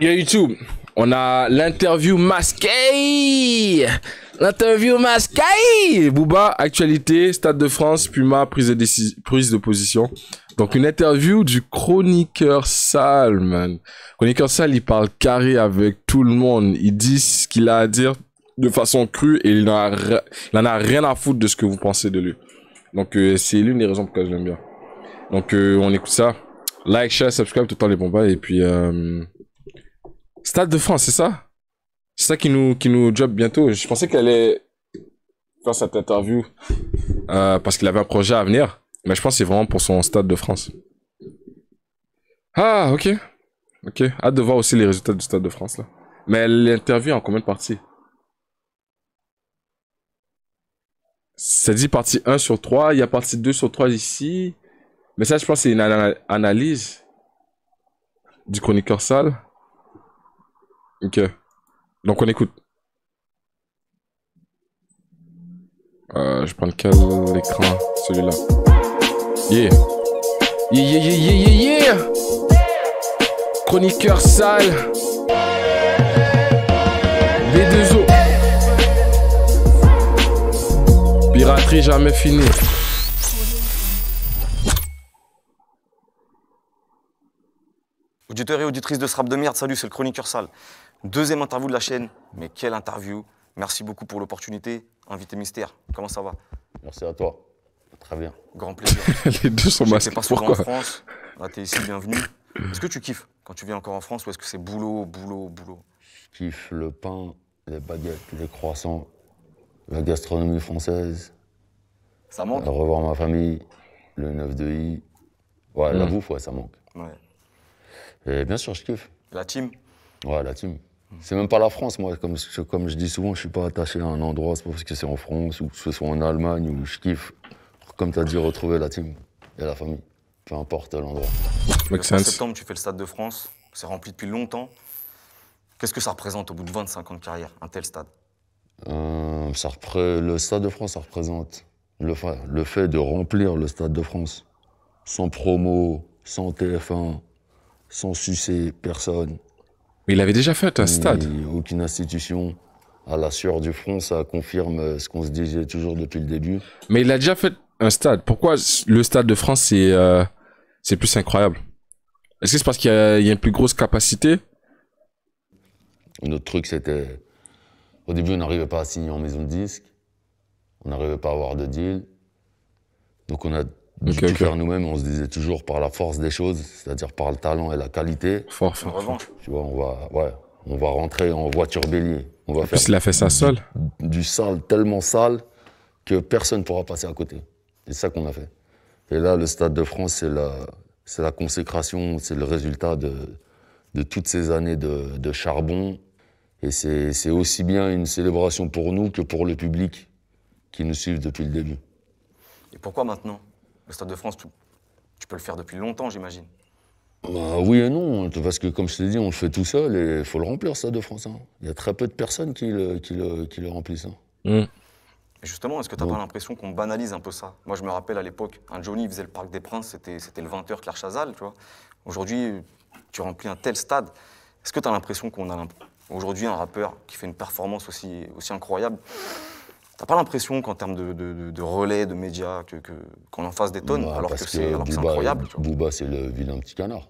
Yo YouTube, on a l'interview masqué L'interview masqué Booba, actualité, Stade de France, Puma, prise de, prise de position. Donc une interview du chroniqueur sale, man. Chroniqueur sale, il parle carré avec tout le monde. Il dit ce qu'il a à dire de façon crue et il n'en a, rien à foutre de ce que vous pensez de lui. Donc euh, c'est l'une des raisons lesquelles je l'aime bien. Donc euh, on écoute ça. Like, share, subscribe, tout le temps les bombes et puis... Euh, Stade de France, c'est ça C'est ça qui nous, qui nous job bientôt. Je pensais qu'elle allait faire cette interview euh, parce qu'il avait un projet à venir. Mais je pense que c'est vraiment pour son Stade de France. Ah, ok. Ok. Hâte de voir aussi les résultats du Stade de France, là. Mais l'interview en combien de parties Ça dit partie 1 sur 3. Il y a partie 2 sur 3 ici. Mais ça, je pense c'est une analyse du chroniqueur sale. Ok. Donc on écoute. Euh, je prends le l'écran, celui-là. Yeah. Yeah, yeah, yeah, yeah, yeah, yeah. Chroniqueur sale. Les deux os. Piraterie jamais finie. Auditeur et auditrice de Srap de merde, salut, c'est le chroniqueur sale. Deuxième interview de la chaîne, mais quelle interview Merci beaucoup pour l'opportunité. Invité mystère, comment ça va Merci à toi. Très bien. Grand plaisir. Les deux sont masqués. pas souvent en France. Là, ah, t'es ici, bienvenue. Est-ce que tu kiffes quand tu viens encore en France ou est-ce que c'est boulot, boulot, boulot Je kiffe le pain, les baguettes, les croissants, la gastronomie française. Ça manque Revoir ma famille, le 9 de I. Ouais, la hmm. bouffe, ouais, ça manque bien sûr, je kiffe. La team Ouais, la team. C'est même pas la France, moi. Comme, comme je dis souvent, je suis pas attaché à un endroit, c'est pas parce que c'est en France ou que ce soit en Allemagne ou je kiffe. Comme tu as dit, retrouver la team et la famille, peu importe l'endroit. Le septembre, tu fais le Stade de France, c'est rempli depuis longtemps. Qu'est-ce que ça représente au bout de 25 ans de carrière, un tel stade euh, ça Le Stade de France, ça représente le fait de remplir le Stade de France, sans promo, sans TF1, sans sucer personne. Mais il avait déjà fait un stade. Aucune institution. À la sueur du front, ça confirme euh, ce qu'on se disait toujours depuis le début. Mais il a déjà fait un stade. Pourquoi le stade de France, c'est euh, plus incroyable Est-ce que c'est parce qu'il y, a une plus grosse capacité Notre truc, c'était. Au début, on n'arrivait pas à signer en maison de disque. On n'arrivait pas à avoir de deal. Donc, on a nous-mêmes, on se disait toujours par la force des choses, c'est-à-dire par le talent et la qualité. Force, Tu vois, on va, ouais, on va rentrer en voiture bélier. On va faire il a fait ça seul. Du, sale, tellement sale que personne ne pourra passer à côté. C'est ça qu'on a fait. Et là, le Stade de France, c'est la, c'est la consécration, c'est le résultat de, de toutes ces années de, de charbon. Et c'est aussi bien une célébration pour nous que pour le public qui nous suivent depuis le début. Et pourquoi maintenant le Stade de France, tu, peux le faire depuis longtemps, j'imagine. Bah oui et non, parce que comme je te dit, on le fait tout seul et il faut le remplir, le Stade de France. Hein. Il y a très peu de personnes qui le, remplissent. Hein. Mm. justement, est-ce que tu n'as pas l'impression qu'on banalise un peu ça Moi, je me rappelle à l'époque, un Johnny faisait le Parc des Princes, c'était le 20h Claire Chazal, tu vois. Aujourd'hui, tu remplis un tel stade. Est-ce que tu as l'impression qu'on a aujourd'hui un rappeur qui fait une performance aussi incroyable T'as pas l'impression qu'en termes de, relais, de médias, qu'on en fasse des tonnes, bah, alors que c'est incroyable Booba, c'est le vilain petit canard.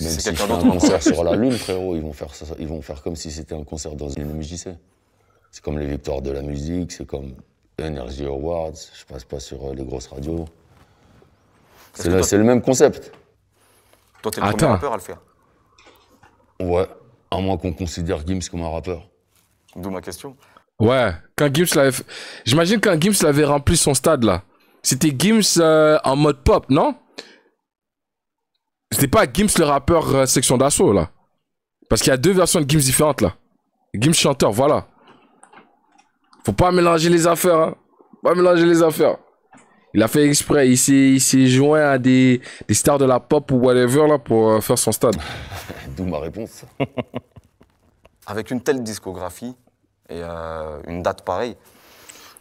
Même si, c'est un hein. concert sur la Lune, frérot, ils vont faire, comme si c'était un concert dans une MJC. C'est comme les victoires de la musique, c'est comme Energy Awards, je passe pas sur euh, les grosses radios. C'est le, même concept. Toi, t'es le premier rappeur à le faire. Ouais, à moins qu'on considère Gims comme un rappeur. D'où ma question. Ouais, quand Gims l'avait J'imagine quand Gims l'avait rempli son stade là. C'était Gims euh, en mode pop, non C'était pas Gims le rappeur euh, section d'assaut là. Parce qu'il y a deux versions de Gims différentes là. Gims chanteur, voilà. Faut pas mélanger les affaires. Hein. Pas mélanger les affaires. Il a fait exprès. Il s'est joint à des, des, stars de la pop ou whatever là pour euh, faire son stade. D'où ma réponse. Avec une telle discographie, et euh, une date pareille.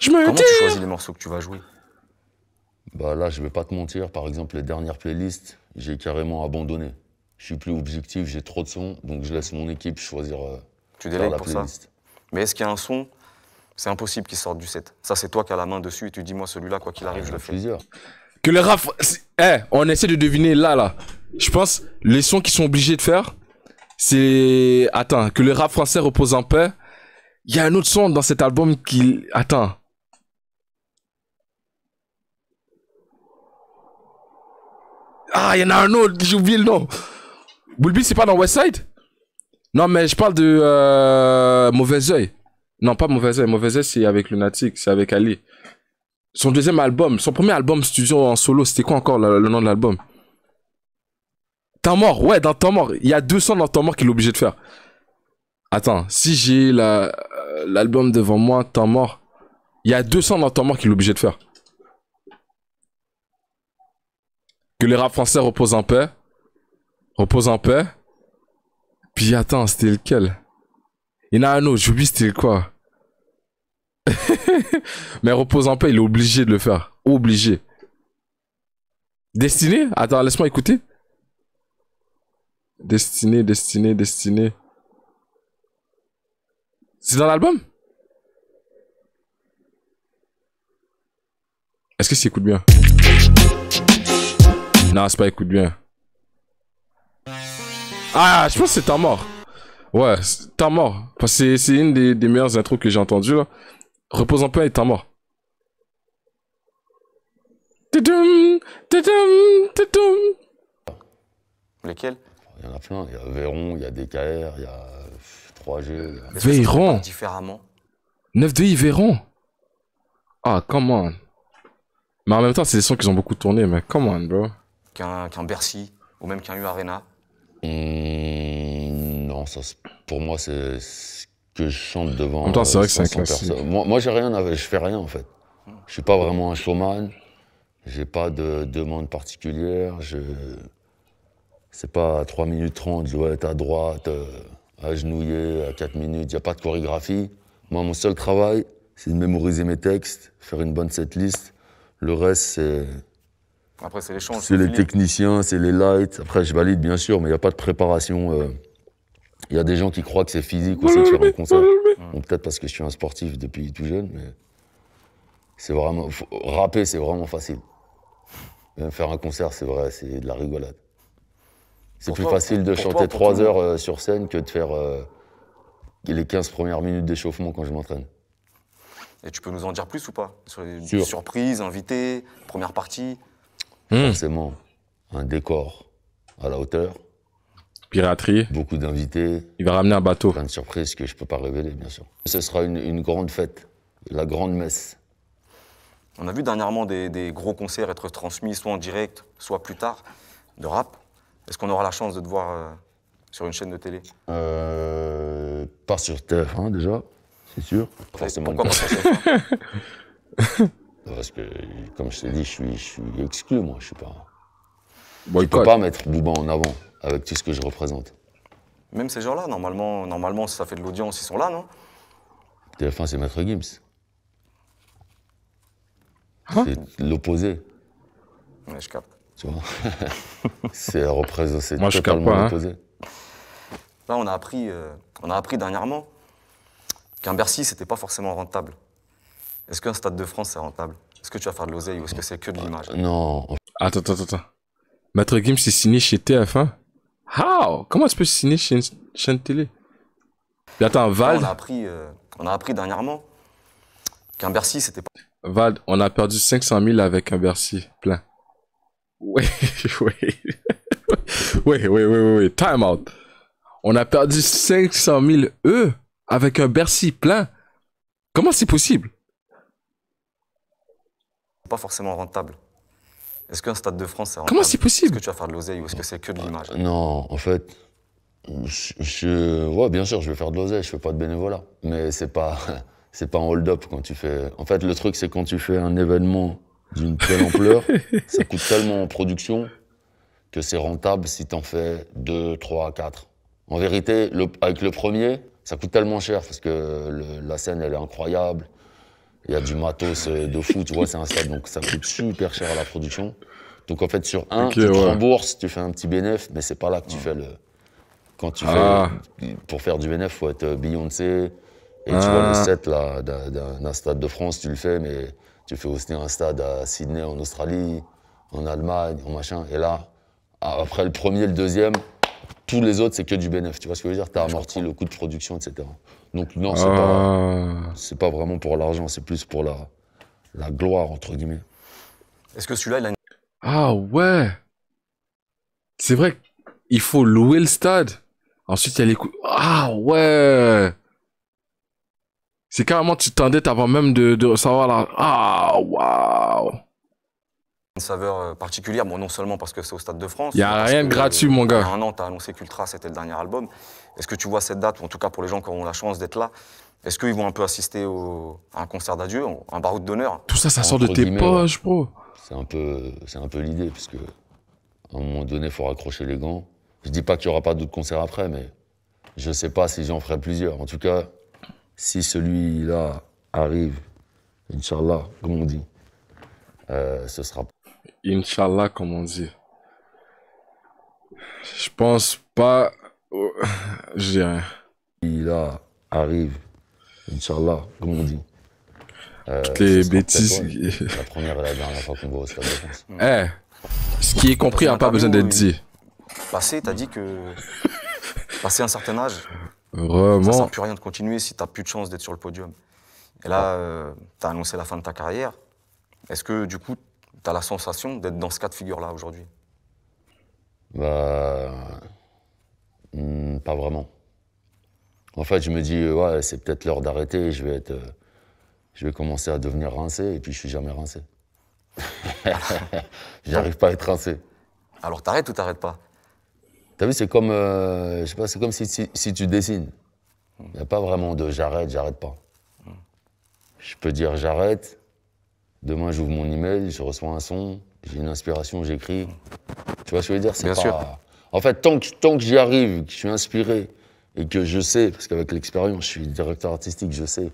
Comment tu choisis les morceaux que tu vas jouer Bah là, je vais pas te mentir. Par exemple, les dernières playlists, j'ai carrément abandonné. Je suis plus objectif, j'ai trop de sons, donc je laisse mon équipe choisir euh, tu la pour playlist. Ça. Mais est-ce qu'il y a un son C'est impossible qu'il sorte du set. Ça, c'est toi qui as la main dessus et tu dis moi celui-là, quoi qu'il arrive, je le fais. Plaisir. Que les rap, eh, on essaie de deviner là, là. Je pense les sons qu'ils sont obligés de faire, c'est attends que les rap français reposent en paix. Il y a un autre son dans cet album qui... Attends. Ah, il y en a un autre, j'ai oublié le nom. Bulbi, c'est pas dans Westside Non, mais je parle de euh, Mauvais Oeil. Non, pas Mauvais Oeil. Mauvais Oeil, c'est avec Lunatic, c'est avec Ali. Son deuxième album, son premier album studio en solo, c'était quoi encore le, nom de l'album Temps mort, ouais, dans Temps mort. Il y a deux sons dans Temps mort qu'il est obligé de faire. Attends, si j'ai la l'album devant moi, Temps mort. Il y a 200 dans Temps mort qu'il est obligé de faire. Que les rap français reposent en paix. Repose en paix. Puis attends, c'était lequel Il y en a un autre, j'oublie c'était quoi. Mais repose en paix, il est obligé de le faire. Obligé. Destiné Attends, laisse-moi écouter. Destiné, destiné, destiné. C'est dans l'album Est-ce que c'est Écoute bien Non, c'est pas Écoute bien. Ah, je pense que c'est T'as mort. Ouais, T'as mort. c'est une des, des, meilleures intros que j'ai entendues là. Repose en paix et Temps mort. Lesquels Il y en a plein. Il y a Véron, il y a DKR, il y a. 9 de Ah, come on. Mais en même temps, c'est des sons qu'ils ont beaucoup tourné, mais come on, bro. Qu'un Bercy, ou même qu'un U Arena mmh, Non, ça, pour moi, c'est ce que je chante devant. En c'est vrai que euh, c'est un Moi, moi j'ai rien, je fais rien, en fait. Je suis pas vraiment un showman. J'ai pas de demande particulière. Je. C'est pas 3 minutes 30, je dois être à droite. Euh, à genouiller, à 4 minutes, il n'y a pas de chorégraphie. Moi, mon seul travail, c'est de mémoriser mes textes, faire une bonne setlist. Le reste, c'est. Après, c'est C'est les techniciens, c'est les lights. Après, je valide, bien sûr, mais il n'y a pas de préparation. Il euh, y a des gens qui croient que c'est physique aussi de faire un concert. peut-être parce que je suis un sportif depuis tout jeune, mais c'est vraiment. Rapper, c'est vraiment facile. Euh, faire un concert, c'est vrai, c'est de la rigolade. C'est plus facile de chanter trois heures euh, sur scène que de faire euh, les 15 premières minutes d'échauffement quand je m'entraîne. Et tu peux nous en dire plus ou pas Sur les surprises, invités, première partie hmm. Forcément, un décor à la hauteur. Piraterie. Beaucoup d'invités. Il va ramener un bateau. Plein de que je ne peux pas révéler, bien sûr. Ce sera une, grande fête, la grande messe. On a vu dernièrement des gros concerts être transmis soit en direct, soit plus tard, de rap. Est-ce qu'on aura la chance de te voir euh, sur une chaîne de télé euh, Pas sur TF1 déjà, c'est sûr. Forcément. Pourquoi pas Parce que, comme je t'ai dit, je suis, exclu, moi, je suis pas. il peux pas, mettre Bouba en avant avec tout ce que je représente. Même ces gens-là, normalement, normalement, ça fait de l'audience, ils sont là, non TF1, c'est Maître Gims. Hein c'est l'opposé. je capte. C'est la Moi c'est totalement pas, hein. Là, on a appris, euh, on a appris dernièrement qu'un Bercy, c'était pas forcément rentable. Est-ce qu'un Stade de France, c'est rentable Est-ce que tu vas faire de l'oseille ou est-ce que c'est que de l'image euh, Non. Attends, attends, attends. Maître Gims s'est signé chez TF1 How Comment tu peux signer chez une chaîne télé Mais attends, Val. on, a appris, euh, on a appris dernièrement qu'un Bercy, c'était pas... Val, on a perdu 500 000 avec un Bercy plein. Oui, oui. Oui, oui, oui, oui. time out. On a perdu 500 000 E avec un Bercy plein. Comment c'est possible Pas forcément rentable. Est-ce qu'un Stade de France c'est rentable Comment c'est possible Est-ce que tu vas faire de l'oseille ou est-ce que c'est que de l'image euh, Non, en fait, je, je, bien sûr, je vais faire de l'oseille, je fais pas de bénévolat. Mais c'est pas, c'est pas un hold-up quand tu fais. En fait, le truc, c'est quand tu fais un événement d'une telle ampleur, ça coûte tellement en production que c'est rentable si t'en fais 2, 3, 4. En vérité, le, avec le premier, ça coûte tellement cher parce que la scène, elle est incroyable. Il y a du matos euh, de fou, tu vois, c'est un stade, donc ça coûte super cher à la production. Donc en fait, sur un, tu te rembourses, tu fais un petit bénéf, mais c'est pas là que tu fais le. Quand tu ah. fais. Pour faire du bénéf, faut être euh, Beyoncé. Et tu vois, le ah. set d'un stade de France, tu le fais, mais tu fais aussi un stade à Sydney, en Australie, en Allemagne, en machin. Et là, ah, après le premier, le deuxième, tous les autres, c'est que du bénéfice. Tu vois ce que je veux dire as amorti le coût de production, etc. Donc non, c'est n'est ah. pas, vraiment pour l'argent, c'est plus pour la, la gloire, entre guillemets. Est-ce que celui-là, il a Ah ouais C'est vrai qu'il faut louer le stade. Ensuite, il y a les Ah ouais c'est carrément, tu t'endettes avant même de, de savoir là. Ah, waouh Une saveur euh, particulière, bon, non seulement parce que c'est au Stade de France... Il n'y a rien de gratuit, mon euh, gars. un an, tu as annoncé qu'Ultra, c'était le dernier album. Est-ce que tu vois cette date, ou en tout cas pour les gens qui ont la chance d'être là, est-ce qu'ils vont un peu assister au, à un concert d'adieu, un baroud d'honneur Tout ça, ça sort de tes poches, bro. C'est un peu, c'est un peu l'idée, puisque à un moment donné, il faut raccrocher les gants. Je dis pas qu'il n'y aura pas d'autres concerts après, mais je sais pas si j'en ferai plusieurs. En tout cas, si celui-là arrive, Inch'Allah, comme on dit, euh, ce sera. Inch'Allah, comme on dit. Je pense pas. J'ai rien. Il là arrive, Inch'Allah, comme on dit. Euh, Toutes les bêtises. la première et la dernière fois qu'on va au stade de Eh, ce qui est compris n'a pas besoin d'être dit. Passé, t'as dit que. passer un certain âge, Vraiment. Ça ne sert plus rien de continuer si tu n'as plus de chance d'être sur le podium. Et là, ah. euh, tu as annoncé la fin de ta carrière. Est-ce que du coup, tu as la sensation d'être dans ce cas de figure-là aujourd'hui Bah. Hmm, pas vraiment. En fait, je me dis, euh, ouais, c'est peut-être l'heure d'arrêter, je vais être. Euh, je vais commencer à devenir rincé, et puis je suis jamais rincé. J'arrive pas à être rincé. Alors t'arrêtes ou t'arrêtes pas savez, c'est comme, euh, je sais pas, c'est comme si, tu dessines. Il n'y a pas vraiment de j'arrête, j'arrête pas. Je peux dire j'arrête, demain j'ouvre mon email, je reçois un son, j'ai une inspiration, j'écris. Tu vois ce que je veux dire Bien sûr. En fait, tant que, tant que j'y arrive, que je suis inspiré et que je sais, parce qu'avec l'expérience, je suis directeur artistique, je sais,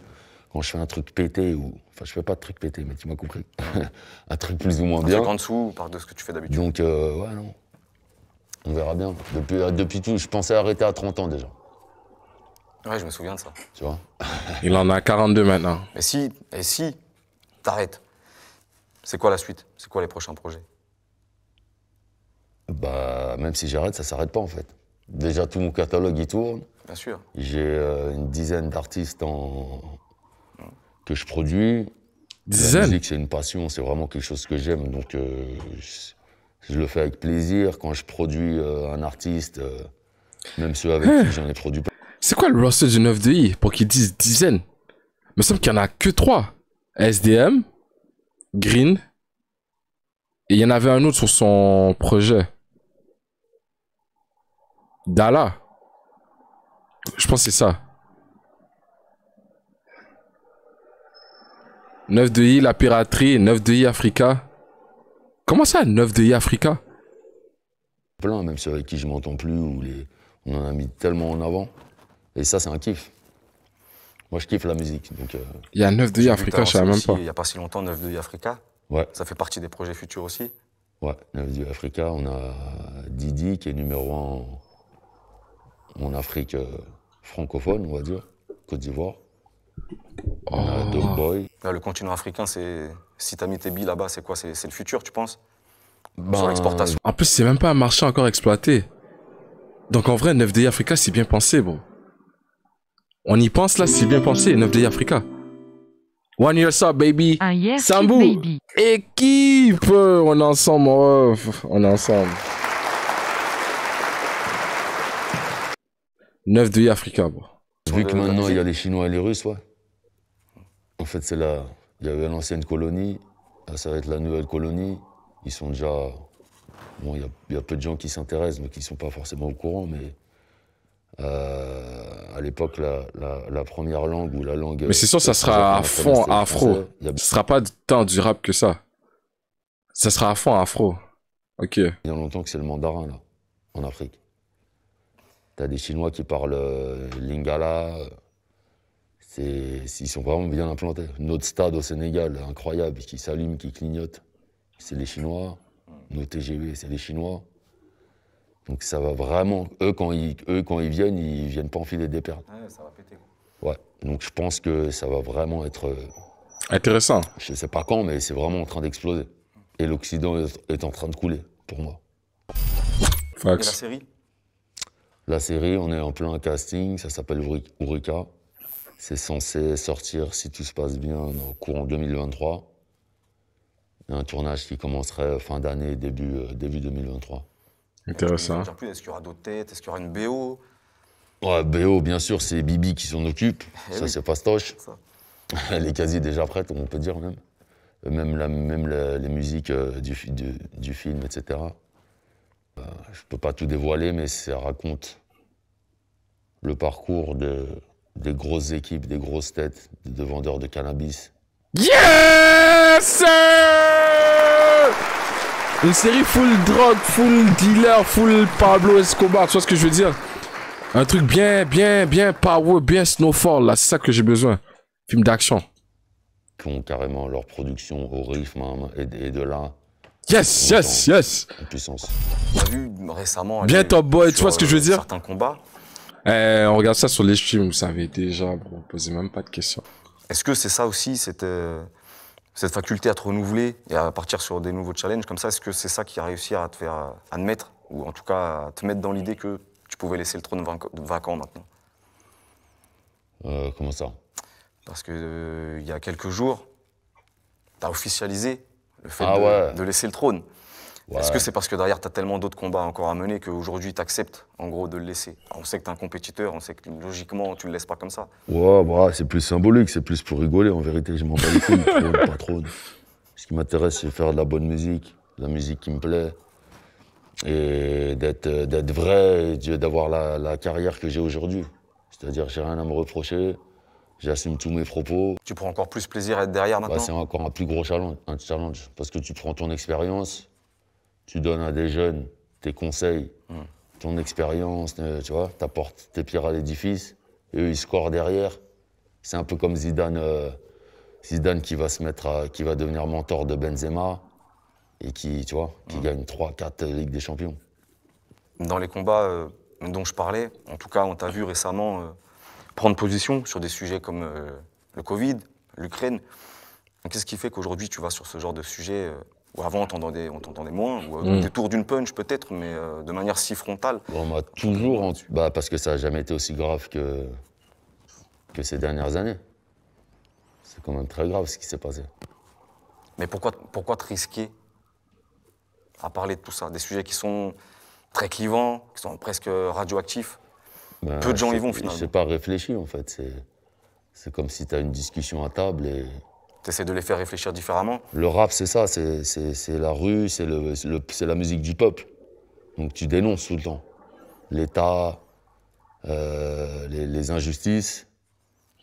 quand je fais un truc pété ou. Enfin, je fais pas de truc pété, mais tu m'as compris. un truc plus ou moins bien. en dessous, par de ce que tu fais d'habitude. Donc, euh, ouais, non. On verra bien. Depuis, euh, depuis tout, je pensais arrêter à 30 ans déjà. Ouais, je me souviens de ça. Tu vois Il en a 42 maintenant. Et si, et si t'arrêtes, c'est quoi la suite C'est quoi les prochains projets Bah, même si j'arrête, ça s'arrête pas en fait. Déjà, tout mon catalogue, il tourne. Bien sûr. J'ai euh, une dizaine d'artistes en... que je produis. Dizaine La musique, c'est une passion, c'est vraiment quelque chose que j'aime, donc... Euh, je le fais avec plaisir. Quand je produis euh, un artiste, euh, même ceux avec hein. qui j'en ai produit pas. C'est quoi le roster de 9 i, pour qu'ils disent dizaines Il me semble qu'il n'y en a que trois. SDM, Green, et il y en avait un autre sur son projet. Dala. Je pense que c'est ça. 9 de I, la piraterie, 9 de I, Africa. Comment ça, 9 de Africa Plein, même ceux avec qui je m'entends plus, ou on en a mis tellement en avant. Et ça, c'est un kiff. Moi, je kiffe la musique. Euh, il y a 9 de Africa, je savais même pas. Il n'y a pas si longtemps, 9 de Africa. Ça fait partie des projets futurs aussi. Ouais, 9 de Africa. On a Didi, qui est numéro 1 en, Afrique euh, francophone, on va dire, Côte d'Ivoire. Ah, ah. Ah, le continent africain, c'est si t'as mis tes billes là-bas, c'est quoi C'est le futur, tu penses bah, Sur En plus, c'est même pas un marché encore exploité. Donc en vrai, 9DI Africa, c'est bien pensé, bro. On y pense là, c'est bien pensé, 9DI Africa. One year sub, baby. Un Sambou. Équipe. On est ensemble, oh, on est ensemble. 9 Africa, bro. Vu que maintenant il y a les Chinois et les Russes, ouais. En fait, c'est là. Il y avait l'ancienne colonie, ça va être la nouvelle colonie. Ils sont déjà. Bon, il y, a peu de gens qui s'intéressent, mais qui ne sont pas forcément au courant, mais. Euh, à l'époque, la, première langue ou la langue. Mais c'est sûr, ça euh, sera à fond afro. Ce ne sera pas tant durable que ça. Ça sera à fond afro. Ok. Il y a longtemps que c'est le mandarin, là, en Afrique. T'as des Chinois qui parlent euh, lingala, ils sont vraiment bien implantés. Notre stade au Sénégal, incroyable, qui s'allume, qui clignote, c'est les Chinois. Nos TGV, c'est les Chinois. Donc ça va vraiment. Eux quand, ils, eux, quand ils viennent, ils viennent pas enfiler des perles. Ouais, ça va péter. Ouais. Donc je pense que ça va vraiment être. Euh, Intéressant. Je sais pas quand, mais c'est vraiment en train d'exploser. Et l'Occident est en train de couler, pour moi. la série La série, on est en plein casting, ça s'appelle Urika. C'est censé sortir, si tout se passe bien, au courant 2023. un tournage qui commencerait fin d'année, début, euh, début 2023. Intéressant. Est-ce qu'il y aura d'autres têtes Est-ce qu'il y aura une BO Ouais, BO, bien sûr, c'est Bibi qui s'en occupe. Eh ça, c'est fastoche. Elle est quasi déjà prête, on peut dire même. Même, la, même les musiques euh, du, du, film, etc. Euh, je ne peux pas tout dévoiler, mais ça raconte le parcours de, des grosses équipes, des grosses têtes, de vendeurs de cannabis. Yes! Une série full drogue, full dealer, full Pablo Escobar, tu vois ce que je veux dire? Un truc bien, bien, bien power, bien snowfall, là, c'est ça que j'ai besoin. Film d'action. Qui ont carrément leur production au rythme hein, et, de là. Yes, yes, yes! puissance. récemment. Bien top boy, tu vois ce que je veux euh, dire? Euh, on regarde ça sur les films, vous savez déjà, bon, on posait même pas de questions. Est-ce que c'est ça aussi, cette, euh, cette faculté à te renouveler et à partir sur des nouveaux challenges comme ça Est-ce que c'est ça qui a réussi à te faire euh, admettre, ou en tout cas à te mettre dans l'idée que tu pouvais laisser le trône vacant maintenant Comment ça Parce que il y a quelques jours, tu as officialisé le fait ah de laisser le trône. Est-ce que c'est parce que derrière, tu as tellement d'autres combats encore à mener qu'aujourd'hui, tu acceptes, en gros, de le laisser On sait que tu es un compétiteur, on sait que logiquement, tu le laisses pas comme ça. Ouais, bah, c'est plus symbolique, c'est plus pour rigoler. En vérité, je m'en bats les couilles, pas trop. Ce qui m'intéresse, c'est faire de la bonne musique, de la musique qui me plaît. Et d'être euh, vrai, d'avoir la, carrière que j'ai aujourd'hui. C'est-à-dire, j'ai rien à me reprocher, j'assume tous mes propos. Tu prends encore plus plaisir à être derrière bah, maintenant C'est encore un plus gros challenge, un challenge, parce que tu prends ton expérience, tu donnes à des jeunes tes conseils, hum. ton expérience, euh, tu vois, tes pierres à l'édifice, et eux, ils scorent derrière. C'est un peu comme Zidane, euh, qui va se mettre qui va devenir mentor de Benzema et qui, tu vois, qui hum. gagne 3, 4 Ligues des Champions. Dans les combats euh, dont je parlais, en tout cas, on t'a vu récemment prendre position sur des sujets comme le Covid, l'Ukraine. Qu'est-ce qui fait qu'aujourd'hui tu vas sur ce genre de sujet ou avant, on t'entendait, moins, ou euh, mm. des d'une punch peut-être, mais euh, de manière si frontale. On m'a toujours, en... bah, parce que ça n'a jamais été aussi grave que... que ces dernières années. C'est quand même très grave ce qui s'est passé. Mais pourquoi, pourquoi te risquer à parler de tout ça Des sujets qui sont très clivants, qui sont presque radioactifs. Bah, Peu de gens y vont finalement. Je sais pas réfléchi en fait. C'est comme si tu as une discussion à table et essayer de les faire réfléchir différemment Le rap, c'est ça, c'est la rue, c'est la musique du peuple. Donc tu dénonces tout le temps. L'État, euh, les, injustices.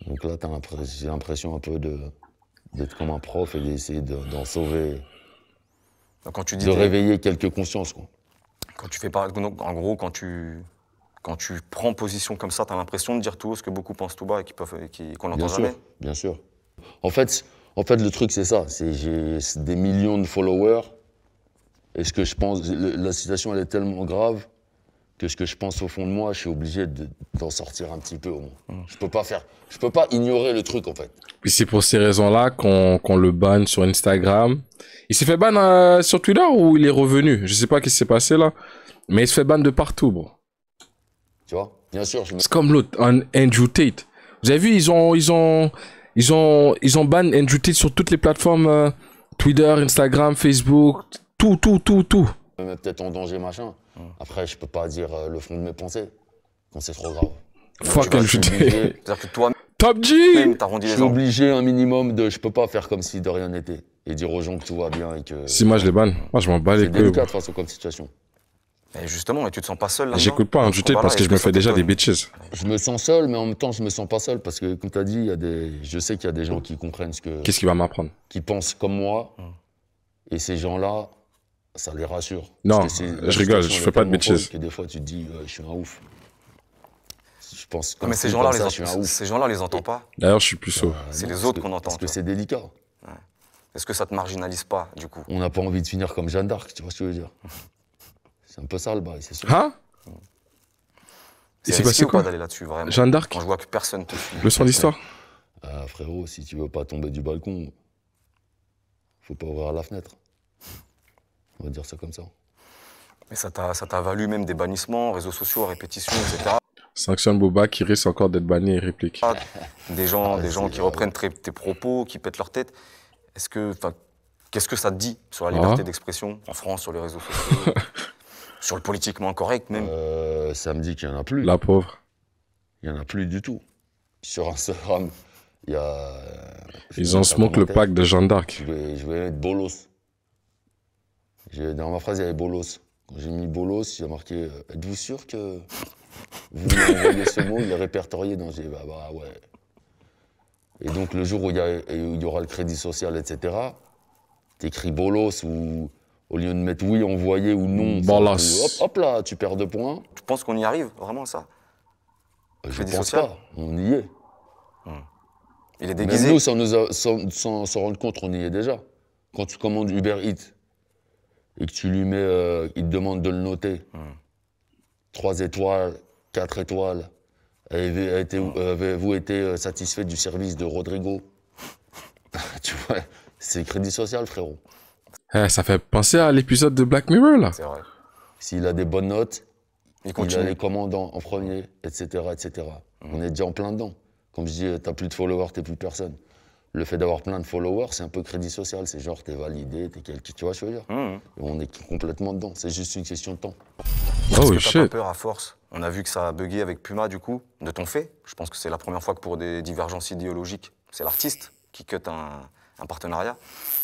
Donc là, j'ai l'impression un peu d'être comme un prof et d'essayer d'en sauver. quand tu dis de réveiller quelques consciences. Quand tu fais pas en gros, quand tu, quand tu prends position comme ça, tu as l'impression de dire tout ce que beaucoup pensent tout bas et qu'on n'entend jamais Bien sûr. En fait, en fait, le truc, c'est ça. C'est j'ai des millions de followers. Et ce que je pense, la situation, elle est tellement grave que ce que je pense au fond de moi, je suis obligé d'en sortir un petit peu au moins. Mmh. Je peux pas faire, je peux pas ignorer le truc en fait. Et c'est pour ces raisons-là qu'on le banne sur Instagram. Il s'est fait ban euh, sur Twitter ou il est revenu Je sais pas ce qui s'est passé là, mais il se fait ban de partout, bro. Tu vois Bien sûr. C'est comme l'autre, Andrew Tate. Vous avez vu, ils ont, ils ont, ils ont, ils ont ban Andrew sur toutes les plateformes euh, Twitter, Instagram, Facebook, tout, tout, tout, tout. Euh, peut-être en danger, machin. Après, je peux pas dire euh, le fond de mes pensées quand c'est trop grave. Fuck Andrew Tate. Top G Je suis obligé un minimum de. Je peux pas faire comme si de rien n'était et dire aux gens que tout va bien et que. Si moi je les banne, moi je m'en bats les couilles. C'est délicat de comme situation justement, mais tu te sens pas seul là J'écoute pas un hein, parce que je me fais déjà des bitches. Je me sens seul, mais en même temps, je me sens pas seul parce que, comme tu as dit, y a des... je sais qu'il y a des gens qui comprennent ce que. Qu'est-ce qui va m'apprendre Qui pensent comme moi. Hmm. Et ces gens-là, ça les rassure. Non, je rigole, je fais pas de bitches. Que des fois, tu te dis, je suis un ouf. Je pense. que. mais ces gens-là, ces gens-là, les entend pas. D'ailleurs, je suis plus euh, C'est les autres qu'on entend. Parce que c'est délicat. Est-ce que ça te marginalise pas, du coup On n'a pas envie de finir comme Jeanne d'Arc, tu vois ce que je veux dire C'est un peu ça le bail, c'est sûr. Hein c'est quoi d'aller là-dessus, vraiment. Jeanne d'Arc Quand je vois que personne te suit. Leçon d'histoire euh, Frérot, si tu veux pas tomber du balcon, faut pas ouvrir la fenêtre. On va dire ça comme ça. Mais ça t'a valu même des bannissements, réseaux sociaux, répétitions, etc. Sanctionne Boba qui risque encore d'être banni et réplique. Ah, des gens, ah, des gens qui reprennent tes, propos, qui pètent leur tête. Est-ce que, qu'est-ce que ça te dit sur la ah. liberté d'expression en France, sur les réseaux sociaux Sur le politiquement correct, même. Euh, ça me dit qu'il n'y en a plus. La pauvre. Il n'y en a plus du tout. Sur Instagram, il y a. Euh, Ils en se moquent le pack de Jeanne d'Arc. Je, vais, mettre Bolos. dans ma phrase, il y avait Bolos. Quand j'ai mis Bolos, il marqué euh, Êtes-vous sûr que vous voyez ce mot Il est répertorié. dans j'ai bah, bah, ouais. Et donc le jour où il y, y, aura le crédit social, etc., t'écris Bolos ou au lieu de mettre oui, voyait ou non, hop, là, tu perds deux points. Tu penses qu'on y arrive vraiment ça Je pense pas. On y est. Hmm. Il est déguisé. nous, sans s'en rendre compte, on y est déjà. Quand tu commandes Uber Eats et que tu lui mets, euh, il te demande de le noter. Hmm. Trois étoiles, quatre étoiles. Avez-vous hmm. été euh, satisfait du service de Rodrigo Tu vois, c'est crédit social, frérot. Eh, ça fait penser à l'épisode de Black Mirror, là. C'est vrai. S'il a des bonnes notes, il, continue. a les commandants en premier, etc. etc. Mhm. On est déjà en plein dedans. Comme je dis, euh, t'as plus de followers, t'es plus personne. Le fait d'avoir plein de followers, c'est un peu crédit social. C'est genre, t'es validé, t'es quelqu'un, tu vois ce que je veux dire mhm. On est complètement dedans. C'est juste une question de temps. Oh, que shit. peur à force. On a vu que ça a bugué avec Puma, du coup, de ton fait. Je pense que c'est la première fois que pour des divergences idéologiques, c'est l'artiste qui cut un, un partenariat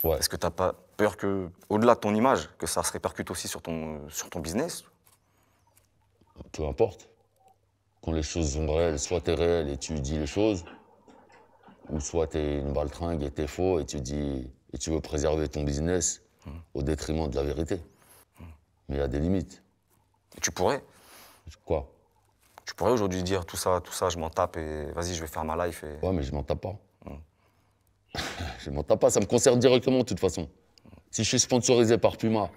Est-ce que tu n'as pas peur que, au-delà de ton image, que ça se répercute aussi sur ton, sur ton business Peu importe. Quand les choses sont réelles, soit tu es réel et tu dis les choses, ou soit tu es une baltringue et tu es faux et tu, dis, et tu veux préserver ton business hmm. au détriment de la vérité. Hmm. Mais il y a des limites. tu pourrais Quoi Tu pourrais aujourd'hui dire tout ça, tout ça, je m'en tape et vas-y, je vais faire ma life. Et... Ouais, mais je m'en tape pas. Hmm. je tape pas, ça me concerne directement de toute façon. Si je suis sponsorisé par Puma,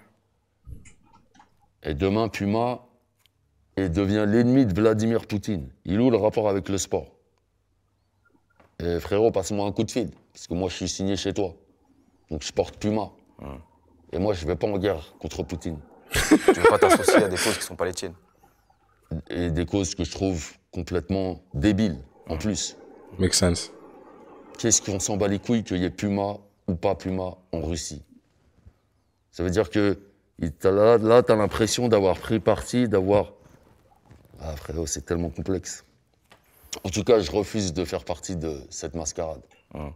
et demain Puma devient l'ennemi de Vladimir Poutine, il ouvre le rapport avec le sport Et frérot, passe-moi un coup de fil, parce que moi je suis signé chez toi. Donc je porte Puma. Et moi je vais pas en guerre contre Poutine. tu veux pas t'associer à des causes qui sont pas les tiennes Et des causes que je trouve complètement débiles, en plus. Make sense. Qu'est-ce qu'on s'en bat les couilles qu'il y ait Puma ou pas Puma en Russie Ça veut dire que là, là tu as l'impression d'avoir pris parti, d'avoir. Ah, frérot, c'est tellement complexe. En tout cas, je refuse de faire partie de cette mascarade. Hum.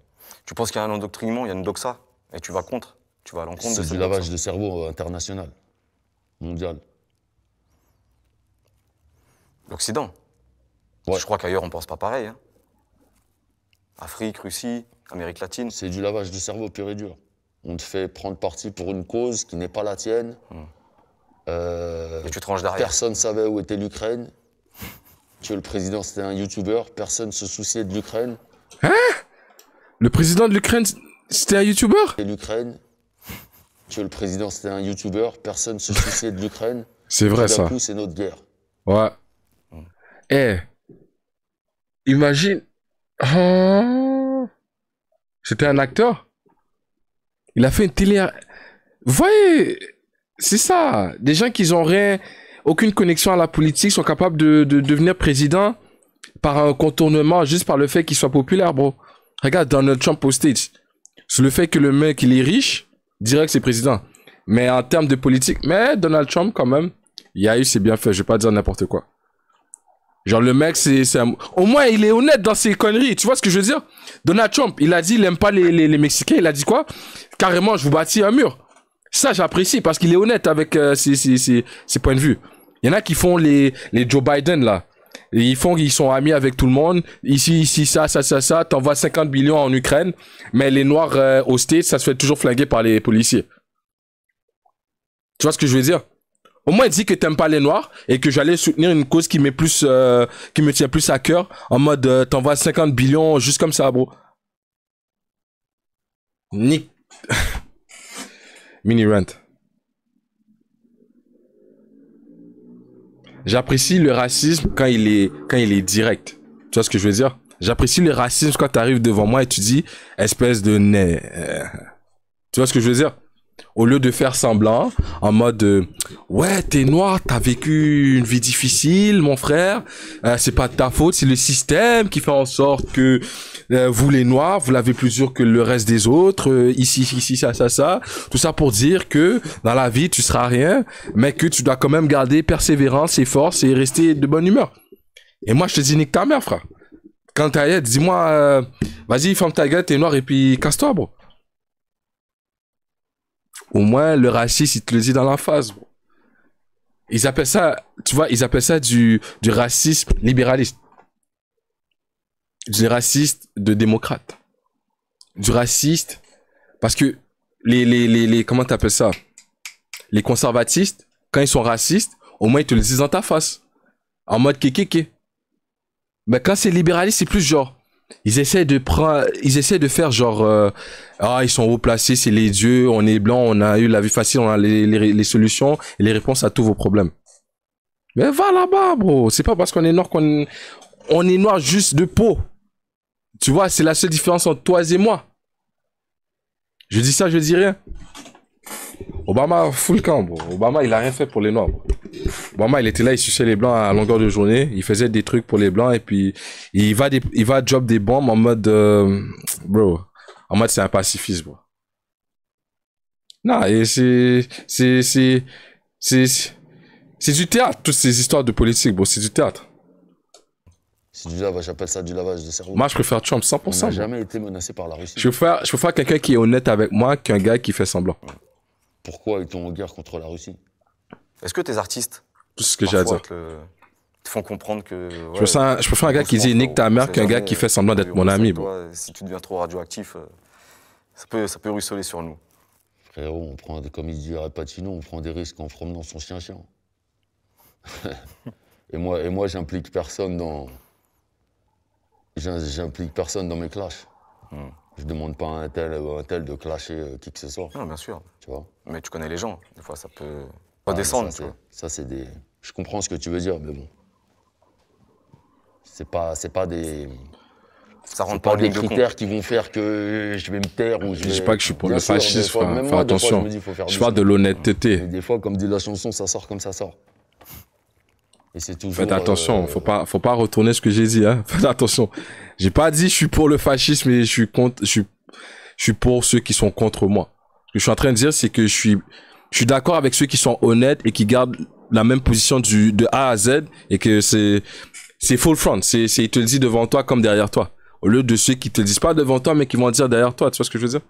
Tu penses qu'il y a un endoctrinement, il y a une doxa, et tu vas contre Tu vas à l'encontre C'est du lavage de cerveau euh, international, mondial. L'Occident Je crois qu'ailleurs, on pense pas pareil. Hein. Afrique, Russie, Amérique latine. C'est du lavage du cerveau pur et dur. On te fait prendre parti pour une cause qui n'est pas la tienne. Hmm. Euh, tu te derrière. Personne savait où était l'Ukraine. Tu que le président c'était un YouTuber. Personne se souciait de l'Ukraine. Hein Le président de l'Ukraine c'était un YouTuber Et l'Ukraine. Que le président c'était un YouTuber. Personne se souciait de l'Ukraine. C'est vrai ça ça. c'est notre guerre. Ouais. Hmm. Eh. imagine, Hein? c'était un acteur. Il a fait une télé. Vous voyez, c'est ça. Des gens qui n'ont rien, aucune connexion à la politique sont capables de, devenir président par un contournement juste par le fait qu'il soit populaire, bro. Regarde Donald Trump au stage. C'est le fait que le mec, il est riche, direct c'est président. Mais en termes de politique, mais Donald Trump quand même, il y a eu, c'est bien fait. Je vais pas dire n'importe quoi. Genre, le mec, c'est Au moins, il est honnête dans ses conneries. Tu vois ce que je veux dire Donald Trump, il a dit il n'aime pas les, Mexicains. Il a dit quoi Carrément, je vous bâtis un mur. Ça, j'apprécie parce qu'il est honnête avec euh, ses, points de vue. Il y en a qui font les, Joe Biden, là. ils font qu'ils sont amis avec tout le monde. Ici, ici, ça, ça, ça, ça. T'envoies 50 millions en Ukraine. Mais les Noirs euh, aux au States, ça se fait toujours flinguer par les policiers. Tu vois ce que je veux dire au moins dit que t'aimes pas les noirs et que j'allais soutenir une cause qui plus euh, qui me tient plus à cœur en mode euh, t'envoies 50 billions juste comme ça bro Ni. mini rent. j'apprécie le racisme quand il est quand il est direct tu vois ce que je veux dire j'apprécie le racisme quand arrives devant moi et tu dis espèce de nez tu vois ce que je veux dire au lieu de faire semblant, en mode euh, ouais t'es noir, t'as vécu une vie difficile, mon frère. Euh, c'est pas de ta faute, c'est le système qui fait en sorte que euh, vous les noirs, vous l'avez plus dur que le reste des autres. ici, ici, ça, ça, ça. Tout ça pour dire que dans la vie tu seras rien, mais que tu dois quand même garder persévérance et force et rester de bonne humeur. Et moi je te dis nique ta mère, frère. Quand t'as dis-moi, vas-y ferme ta gueule, t'es noir et puis casse-toi, bro au moins le raciste, il te le dit dans la face. Ils appellent ça, tu vois, ils appellent ça du, du racisme libéraliste. Du raciste de démocrate. Du raciste. Parce que les, les, les, les comment ça Les conservatistes, quand ils sont racistes, au moins ils te le disent dans ta face. En mode kékéké. Mais quand c'est libéraliste, c'est plus genre. Ils essaient de prendre, ils essaient de faire genre, euh, ah, ils sont haut placés, c'est les dieux, on est blanc, on a eu la vie facile, on a les, solutions et les réponses à tous vos problèmes. Mais va là-bas, bro. C'est pas parce qu'on est noir qu'on on est noir juste de peau. Tu vois, c'est la seule différence entre toi et moi. Je dis ça, je dis rien. Obama, full camp, bro. Obama, il a rien fait pour les noirs. Bro. Moi, il était là, il suçait les blancs à longueur de journée, il faisait des trucs pour les blancs et puis il va, il va job des bombes en mode, euh, bro, en mode c'est un pacifiste, bro. Non, et c'est, c'est, c'est, c'est, du théâtre, toutes ces histoires de politique, bro, c'est du théâtre. C'est du lavage, j'appelle ça du lavage de cerveau. Moi, je préfère Trump 100%. On n'a jamais été menacé par la Russie. Je préfère, quelqu'un qui est honnête avec moi qu'un gars qui fait semblant. Pourquoi ils on en guerre contre la Russie Est-ce que tes artistes tout ce que j'ai à dire. Ils font comprendre que. je, je préfère un gars qui dit nique ta mère qu'un gars qui fait semblant d'être mon ami. si tu deviens trop radioactif, euh, ça peut, ça peut ruisseler sur nous. Frérot, on prend, comme il dit Patino, on prend des risques en promenant son chien-chien. et moi, et moi j'implique personne dans. J'implique personne dans mes clashs. Hmm. Je demande pas à un tel, euh, un tel de clasher euh, qui que ce soit. Non, bien sûr. Tu vois Mais tu connais les gens. Des fois, ça peut pas ah, Ça, c'est des. Je comprends ce que tu veux dire, mais bon. C'est pas, c'est pas des. Ça rentre pas, des critères qui vont faire que je vais me taire ou je. Je dis pas que je suis pour le fascisme, hein. Fais attention. je, parle de l'honnêteté. Des fois, comme dit la chanson, ça sort comme ça sort. Et c'est toujours. Faites attention, euh, faut pas, faut pas retourner ce que j'ai dit. Hein. Faites attention. J'ai pas dit je suis pour le fascisme et je suis contre, je suis, pour ceux qui sont contre moi. Ce que je suis en train de dire, c'est que je suis, je suis d'accord avec ceux qui sont honnêtes et qui gardent la même position du, de A à Z et que c'est c'est full front. C'est il te le disent devant toi comme derrière toi. Au lieu de ceux qui te le disent pas devant toi mais qui vont dire derrière toi. Tu vois ce que je veux dire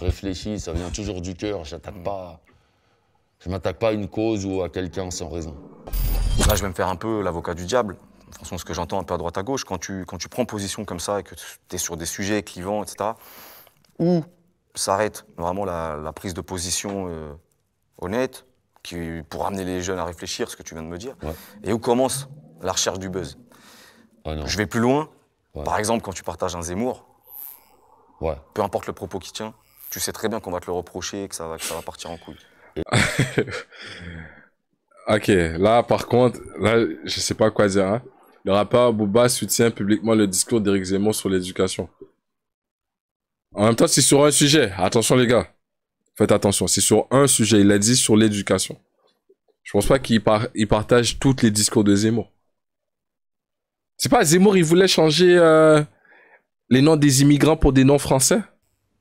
Réfléchis, ça vient toujours du cœur. J'attaque pas. Je m'attaque pas à une cause ou à quelqu'un sans raison. Là, je vais me faire un peu l'avocat du diable. de toute façon ce que j'entends un peu à droite à gauche, quand tu, quand tu prends position comme ça et que tu es sur des sujets clivants, etc., où s'arrête vraiment la, prise de position euh, honnête, pour amener les jeunes à réfléchir, ce que tu viens de me dire. Et où commence la recherche du buzz oh Je vais plus loin. Par exemple, quand tu partages un Zemmour, peu importe le propos qui tient, tu sais très bien qu'on va te le reprocher et que ça va, partir en couille. ok, là par contre, là, je sais pas quoi dire. Hein. Le rappeur Bouba soutient publiquement le discours d'Éric Zemmour sur l'éducation. En même temps, c'est sur un sujet. Attention les gars. Faites attention, c'est sur un sujet. Il a dit sur l'éducation. Je pense pas qu'il partage tous les discours de Zemmour. C'est pas Zemmour, il voulait changer euh, les noms des immigrants pour des noms français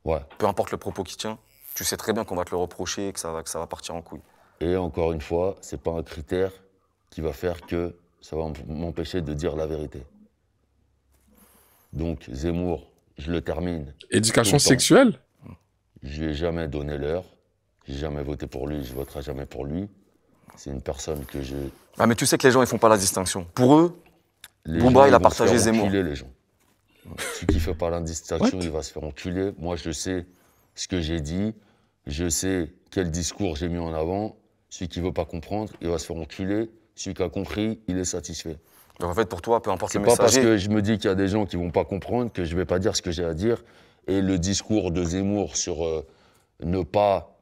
Ouais. Peu importe le propos qui tient, tu sais très bien qu'on va te le reprocher et que ça va, que ça va partir en couille. Et encore une fois, c'est pas un critère qui va faire que ça va m'empêcher de dire la vérité. Donc Zemmour, je le termine. Éducation sexuelle je lui ai jamais donné l'heure. J'ai jamais voté pour lui, je voterai jamais pour lui. C'est une personne que j'ai. Ah, mais tu sais que les gens, ils font pas la distinction. Pour eux, les il a partagé Zemmour. les gens. Celui qui fait pas la distinction, il va se faire enculer. Moi, je sais ce que j'ai dit, je sais quel discours j'ai mis en avant. Celui qui veut pas comprendre, il va se faire enculer. Celui qui a compris, il est satisfait. Donc en fait, pour toi, peu importe le message. C'est pas parce que je me dis qu'il y a des gens qui vont pas comprendre que je vais pas dire ce que j'ai à dire et le discours de Zemmour sur euh, ne pas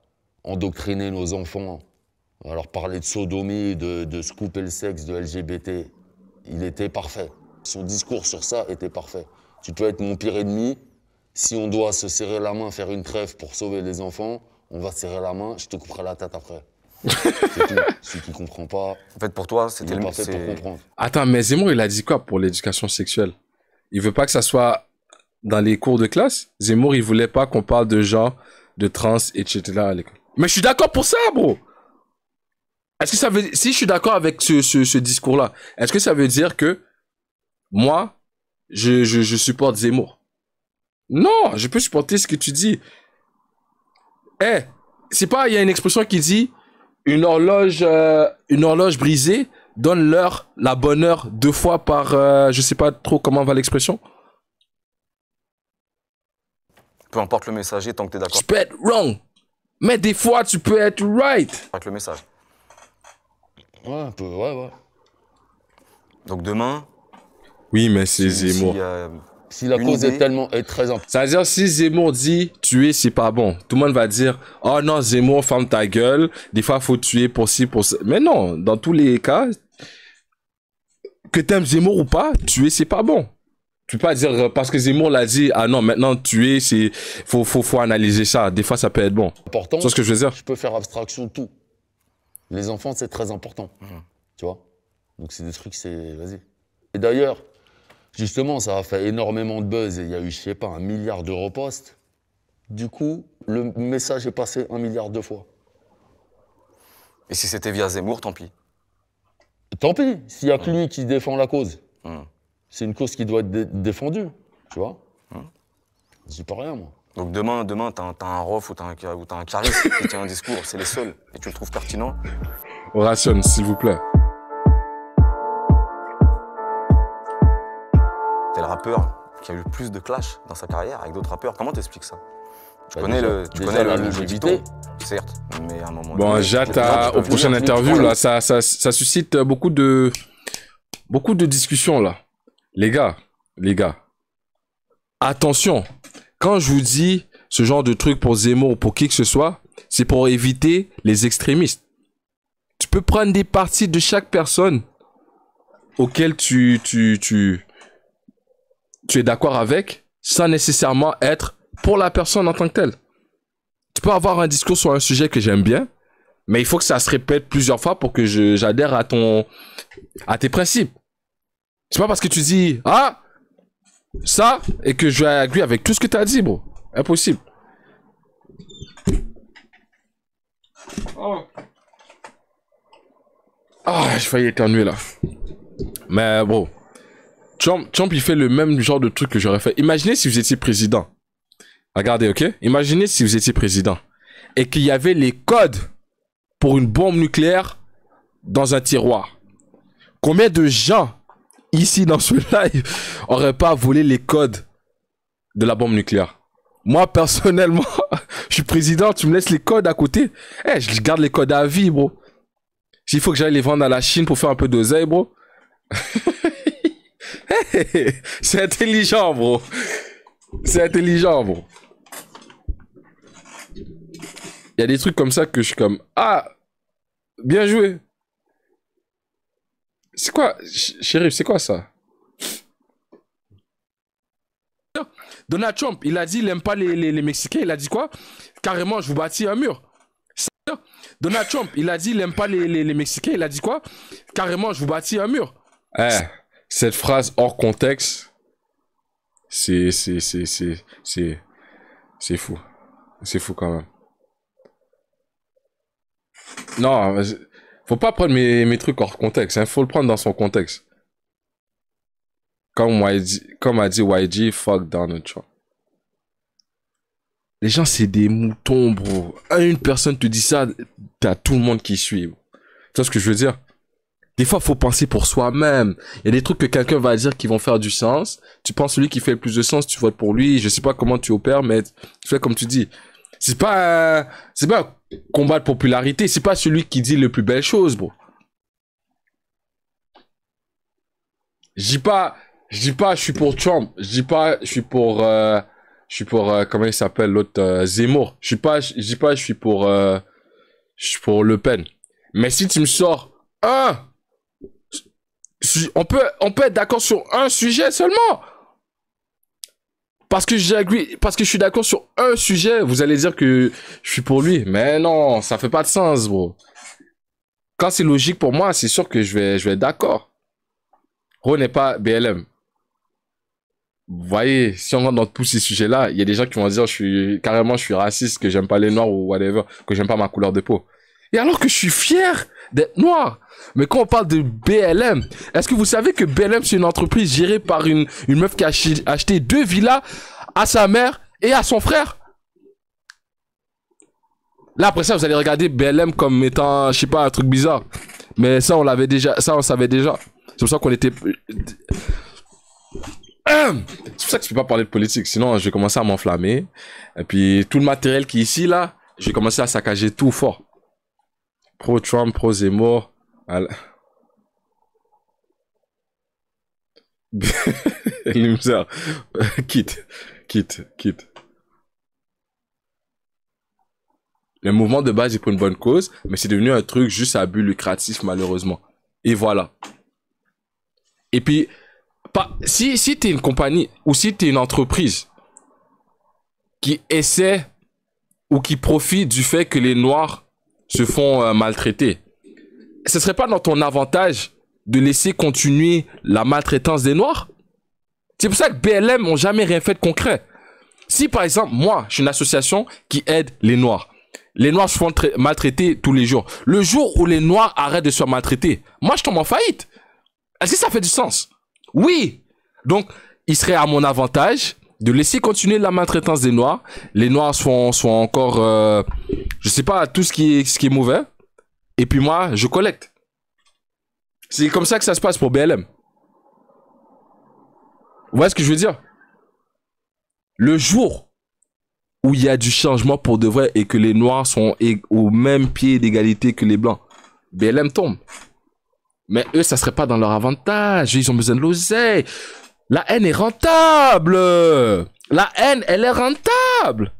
endocriner nos enfants, alors parler de sodomie, de, de le sexe, de LGBT, il était parfait. Son discours sur ça était parfait. Tu peux être mon pire ennemi, si on doit se serrer la main, faire une trêve pour sauver les enfants, on va serrer la main, je te couperai la tête après. c'est tout. Celui qui comprend pas. En fait, pour toi, c'était le pas pour comprendre. Attends, mais Zemmour, il a dit quoi pour l'éducation sexuelle Il veut pas que ça soit dans les cours de classe, Zemmour, il voulait pas qu'on parle de gens de trans, etc. Mais je suis d'accord pour ça, bro. Est-ce que ça veut si je suis d'accord avec ce, discours-là, est-ce que ça veut dire que moi, je, je, supporte Zemmour Non, je peux supporter ce que tu dis. Eh, c'est pas, il y a une expression qui dit une horloge, euh, une horloge brisée donne l'heure, la bonne heure deux fois par, Je euh, je sais pas trop comment va l'expression. Peu importe le messager, tant que tu es d'accord. Tu peux être wrong, mais des fois, tu peux être right. Avec le message. Ouais, un peu, ouais, ouais. Donc demain. Oui, mais c'est Zemmour. Si, euh, la cause est tellement est très importante. C'est-à-dire, si Zemmour dit tuer, c'est pas bon, tout le monde va dire Oh non, Zemmour, ferme ta gueule. Des fois, faut tuer pour ci, pour ça. Mais non, dans tous les cas, que t'aimes Zemmour ou pas, tuer, c'est pas bon tu peux pas dire euh, parce que Zemmour l'a dit, ah non, maintenant tu c'est faut, faut, faut analyser ça. Des fois, ça peut être bon. Important. C'est ce que je veux dire. Je peux faire abstraction de tout. Les enfants, c'est très important. Mmh. Tu vois Donc, c'est des trucs, c'est. Vas-y. Et d'ailleurs, justement, ça a fait énormément de buzz et il y a eu, je sais pas, un milliard d'euros repostes. Du coup, le message est passé un milliard de fois. Et si c'était via Zemmour, tant pis. Tant pis, s'il y a que mmh. lui qui défend la cause. Mmh c'est une cause qui doit être défendue, tu vois. Hein. Je pas rien, moi. Donc demain, demain t'as un, rof ou t'as un, charisme qui tient un discours, c'est les seuls, et tu le trouves pertinent. On rationne, s'il vous plaît. T'es le rappeur qui a eu plus de clash dans sa carrière avec d'autres rappeurs. Comment t'expliques ça tu bah, connais le, tu connais certes, mais à un moment Bon, j'attends au prochaines interview là, ça, ça suscite beaucoup de, beaucoup de discussions, là les gars, les gars, attention, quand je vous dis ce genre de truc pour Zemo ou pour qui que ce soit, c'est pour éviter les extrémistes. Tu peux prendre des parties de chaque personne auquel tu, tu, tu, tu es d'accord avec sans nécessairement être pour la personne en tant que telle. Tu peux avoir un discours sur un sujet que j'aime bien, mais il faut que ça se répète plusieurs fois pour que j'adhère à ton à tes principes. C'est pas parce que tu dis Ah Ça et que je vais agree avec tout ce que tu as dit, bro. Impossible. Oh. Ah, je être éternuer là. Mais bro, Trump, Trump, il fait le même genre de truc que j'aurais fait. Imaginez si vous étiez président. Regardez, ok Imaginez si vous étiez président et qu'il y avait les codes pour une bombe nucléaire dans un tiroir. Combien de gens ici dans ce live, n'aurait pas volé les codes de la bombe nucléaire. Moi, personnellement, je suis président, tu me laisses les codes à côté. Eh, je garde les codes à vie, bro. S'il faut que j'aille les vendre à la Chine pour faire un peu d'oseille, bro. Eh, eh, eh, c'est intelligent, bro. C'est intelligent, bro. Il y a des trucs comme ça que je suis comme Ah, bien joué. C'est quoi, Chérif, c'est quoi ça Donald Trump, il a dit il n'aime pas les, les, Mexicains, il a dit quoi Carrément, je vous bâtis un mur. Donald Trump, il a dit il n'aime pas les, les, Mexicains, il a dit quoi Carrément, je vous bâtis un mur. Eh, cette phrase hors contexte, c'est c'est fou. C'est fou quand même. Non, faut pas prendre mes, trucs hors contexte, il hein. faut le prendre dans son contexte. Comme, comme a dit YG, fuck Donald Trump. Les gens, c'est des moutons, bro. Ah, une personne te dit ça, t'as tout le monde qui suit. Tu vois ce que je veux dire Des fois, faut penser pour soi-même. Il y a des trucs que quelqu'un va dire qui vont faire du sens. Tu penses celui qui fait le plus de sens, tu votes pour lui. Je sais pas comment tu opères, mais fais comme tu dis. C'est pas, c'est pas un combat de popularité. C'est pas celui qui dit les plus belles choses, bro. Je dis pas, je dis pas, je suis pour Trump. Je dis pas, je suis pour, euh, je suis pour, euh, comment il s'appelle l'autre euh, Zemmour. Je suis pas, dis pas, je suis pour, je suis pour Le Pen. Mais si tu me sors un, on peut, on peut être d'accord sur un sujet seulement. Parce que parce que je suis d'accord sur un sujet, vous allez dire que je suis pour lui. Mais non, ça fait pas de sens, bro. Quand c'est logique pour moi, c'est sûr que je vais, je vais être d'accord. Ron n'est pas BLM. Vous voyez, si on rentre dans tous ces sujets-là, il y a des gens qui vont dire je suis carrément je suis raciste, que j'aime pas les noirs ou whatever, que j'aime pas ma couleur de peau. Et alors que je suis fier d'être noir. Mais quand on parle de BLM, est-ce que vous savez que BLM, c'est une entreprise gérée par une, meuf qui a acheté deux villas à sa mère et à son frère Là, après ça, vous allez regarder BLM comme étant, je sais pas, un truc bizarre. Mais ça, on l'avait déjà, ça, on savait déjà. C'est pour ça qu'on était. C'est pour ça que je peux pas parler de politique, sinon je vais commencer à m'enflammer. Et puis tout le matériel qui est ici, là, je vais commencer à saccager tout fort pro-Trump, pro-Zemmour. lui-même, quitte, quitte, quitte. Le mouvement de base est pour une bonne cause, mais c'est devenu un truc juste à but lucratif, malheureusement. Et voilà. Et puis, pas, si, si tu es une compagnie ou si tu es une entreprise qui essaie ou qui profite du fait que les Noirs se font euh, maltraiter. Ce serait pas dans ton avantage de laisser continuer la maltraitance des Noirs C'est pour ça que BLM n'ont jamais rien fait de concret. Si par exemple, moi, je suis une association qui aide les Noirs. Les Noirs se font maltraiter tous les jours. Le jour où les Noirs arrêtent de se maltraiter, moi, je tombe en faillite. Est-ce que ça fait du sens Oui. Donc, il serait à mon avantage de laisser continuer la maltraitance des Noirs. Les Noirs sont, encore, Je euh, je sais pas, tout ce qui, est, ce qui est mauvais. Et puis moi, je collecte. C'est comme ça que ça se passe pour BLM. Vous voyez ce que je veux dire Le jour où il y a du changement pour de vrai et que les Noirs sont au même pied d'égalité que les Blancs, BLM tombe. Mais eux, ça serait pas dans leur avantage. Ils ont besoin de l'oseille. La haine est rentable. La haine, elle est rentable.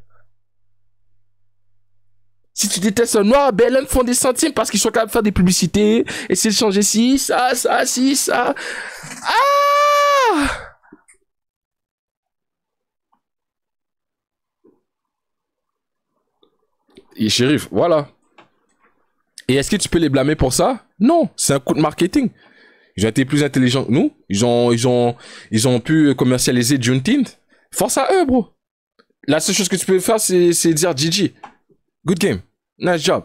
Si tu détestes un noir, BLM ben, font des centimes parce qu'ils sont capables de faire des publicités, et de changer si ça, ça, si, ça. Ah Et shérif, voilà. Et est-ce que tu peux les blâmer pour ça Non, c'est un coup de marketing. Ils ont été plus intelligents que nous. Ils ont, ils ont, ils ont pu commercialiser Juneteenth. Force à eux, bro. La seule chose que tu peux faire, c'est dire GG. Good game. Nice job.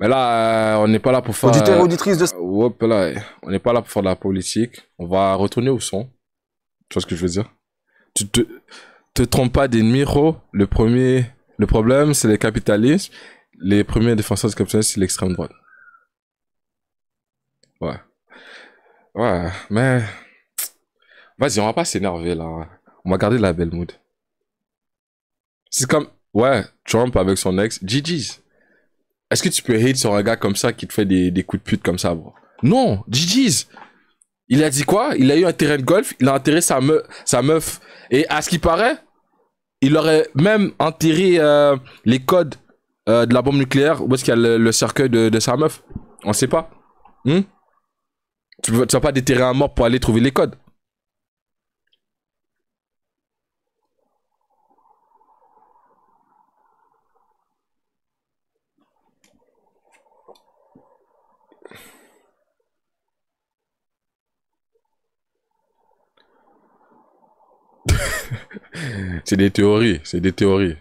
Mais là, euh, on n'est pas là pour faire. Auditeur, auditrice de. Euh, on n'est pas là pour faire de la politique. On va retourner au son. Tu vois ce que je veux dire Tu te, te trompes pas d'ennemi, Le premier, le problème, c'est le capitalisme les premiers défenseurs du capitalisme, c'est l'extrême droite. Ouais. Ouais, mais. Vas-y, on va pas s'énerver là. On va garder la belle mood. C'est comme. Ouais, Trump avec son ex. GG's. Est-ce que tu peux hate sur un gars comme ça qui te fait des, coups de pute comme ça, bro Non, GG's. Il a dit quoi Il a eu un terrain de golf, il a enterré sa, sa meuf. Et à ce qui paraît, il aurait même enterré euh, les codes euh, de la bombe nucléaire, ou est-ce qu'il y a le, cercueil de, sa meuf On sait pas. Hmm? tu, ne vas pas déterrer un mort pour aller trouver les codes. c'est des théories, c'est des théories.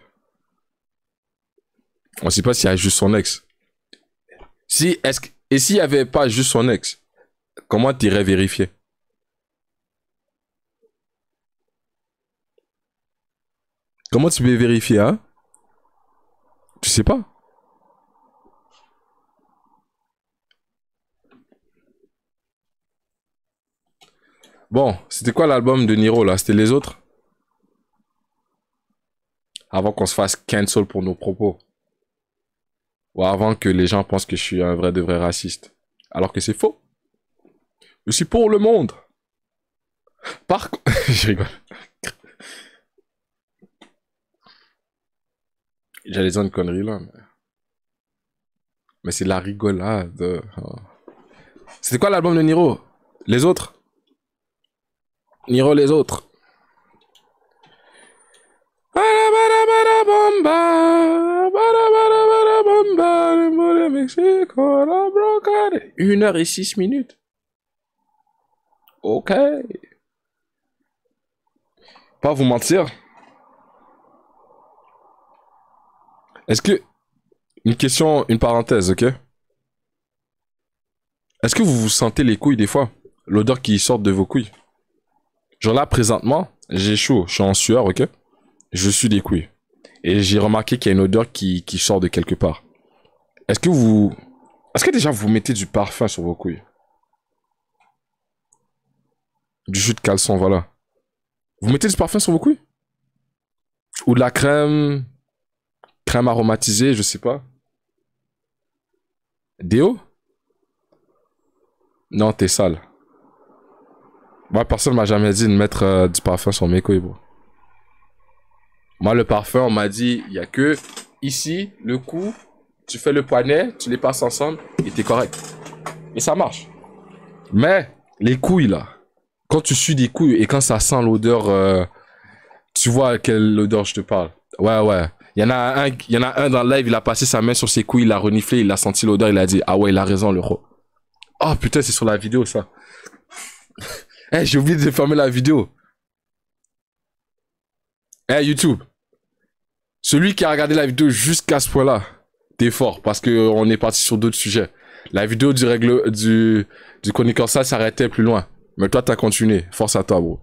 On sait pas s'il y a juste son ex. Si, est-ce que, et s'il n'y avait pas juste son ex, comment tu irais vérifier Comment tu peux vérifier, hein Tu sais pas. Bon, c'était quoi l'album de Niro là C'était les autres Avant qu'on se fasse cancel pour nos propos ou avant que les gens pensent que je suis un vrai de vrai raciste. Alors que c'est faux. Je suis pour le monde. Par contre, je rigole. J'allais dire une connerie là, mais, c'est la rigolade. Oh. C'était quoi l'album de Niro Les autres Niro les autres Une heure et six minutes. Ok. Pas vous mentir. Est-ce que... Une question, une parenthèse, ok Est-ce que vous vous sentez les couilles des fois L'odeur qui sort de vos couilles Genre là, présentement, j'ai chaud, je suis en sueur, ok Je suis des couilles et j'ai remarqué qu'il y a une odeur qui, sort de quelque part. Est-ce que vous... Est-ce que déjà vous mettez du parfum sur vos couilles Du jus de caleçon, voilà. Vous mettez du parfum sur vos couilles Ou de la crème... Crème aromatisée, je sais pas. Déo Non, t'es sale. Moi, personne m'a jamais dit de mettre euh, du parfum sur mes couilles, bro. Moi, le parfum, on m'a dit, il n'y a que ici, le cou, tu fais le poignet, tu les passes ensemble et t'es correct. Et ça marche. Mais les couilles, là, quand tu suis des couilles et quand ça sent l'odeur, euh, tu vois quelle odeur je te parle. Ouais, ouais. Il y, en a un, en a un dans le live, il a passé sa main sur ses couilles, il a reniflé, il a senti l'odeur, il a dit Ah ouais, il a raison, le l'euro. Oh ah, putain, c'est sur la vidéo ça. Eh, j'ai oublié de fermer la vidéo. Eh, YouTube, celui qui a regardé la vidéo jusqu'à ce point-là, t'es fort parce qu'on est parti sur d'autres sujets. La vidéo du, règle, du, du chroniqueur ça s'arrêtait plus loin. Mais toi, t'as continué. Force à toi, bro.